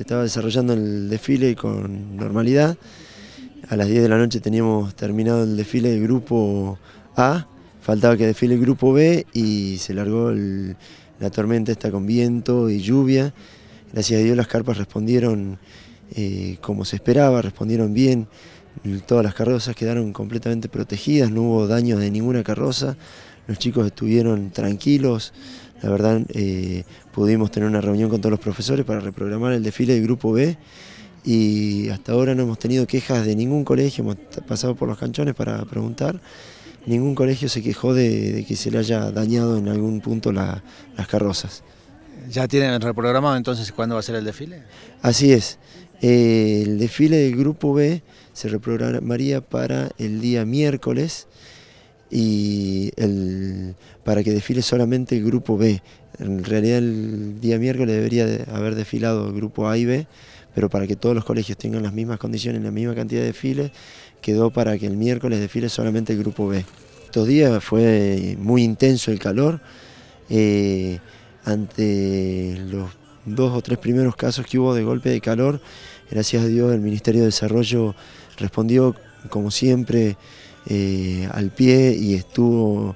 se estaba desarrollando el desfile con normalidad. A las 10 de la noche teníamos terminado el desfile del grupo A, faltaba que desfile el grupo B y se largó la tormenta esta con viento y lluvia. Gracias a Dios las carpas respondieron eh, como se esperaba, respondieron bien. Todas las carrozas quedaron completamente protegidas, no hubo daños de ninguna carroza los chicos estuvieron tranquilos, la verdad eh, pudimos tener una reunión con todos los profesores para reprogramar el desfile del grupo B y hasta ahora no hemos tenido quejas de ningún colegio, hemos pasado por los canchones para preguntar, ningún colegio se quejó de, que se le haya dañado en algún punto las carrozas. ¿Ya tienen reprogramado entonces cuándo va a ser el desfile? Así es, eh, el desfile del grupo B se reprogramaría para el día miércoles, y para que desfile solamente el grupo B. En realidad el día miércoles debería haber desfilado el grupo A y B, pero para que todos los colegios tengan las mismas condiciones, la misma cantidad de desfiles, quedó para que el miércoles desfile solamente el grupo B. Estos días fue muy intenso el calor, eh, ante los dos o tres primeros casos que hubo de golpe de calor, gracias a Dios el Ministerio de Desarrollo respondió como siempre eh, al pie y estuvo,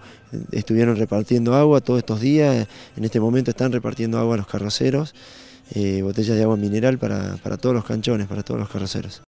estuvieron repartiendo agua todos estos días. En este momento están repartiendo agua a los carroceros, eh, botellas de agua mineral para, para todos los canchones, para todos los carroceros.